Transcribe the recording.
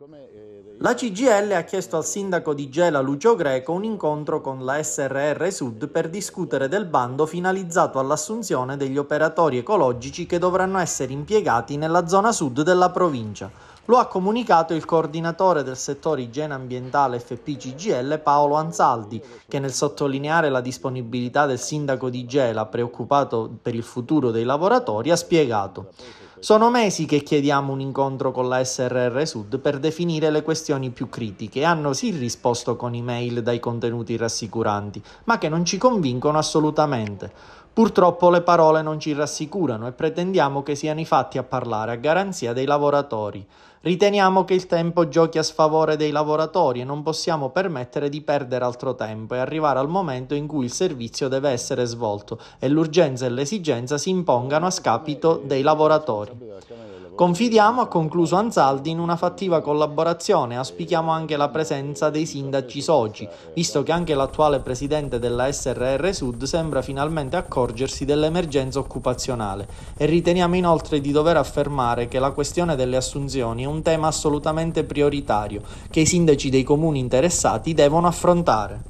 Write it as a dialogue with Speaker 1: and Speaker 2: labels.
Speaker 1: Eh, la CGL ha chiesto al sindaco di Gela Lucio Greco un incontro con la SRR Sud per discutere del bando finalizzato all'assunzione degli operatori ecologici che dovranno essere impiegati nella zona sud della provincia. Lo ha comunicato il coordinatore del settore igiene ambientale FPCGL Paolo Anzaldi, che nel sottolineare la disponibilità del sindaco di Gela preoccupato per il futuro dei lavoratori ha spiegato sono mesi che chiediamo un incontro con la SRR Sud per definire le questioni più critiche. e Hanno sì risposto con email dai contenuti rassicuranti, ma che non ci convincono assolutamente. Purtroppo le parole non ci rassicurano e pretendiamo che siano i fatti a parlare, a garanzia dei lavoratori. Riteniamo che il tempo giochi a sfavore dei lavoratori e non possiamo permettere di perdere altro tempo e arrivare al momento in cui il servizio deve essere svolto e l'urgenza e l'esigenza si impongano a scapito dei lavoratori. Confidiamo, ha concluso Anzaldi, in una fattiva collaborazione. Auspichiamo anche la presenza dei sindaci soci, visto che anche l'attuale presidente della SRR Sud sembra finalmente accorgersi dell'emergenza occupazionale e riteniamo inoltre di dover affermare che la questione delle assunzioni è un tema assolutamente prioritario che i sindaci dei comuni interessati devono affrontare.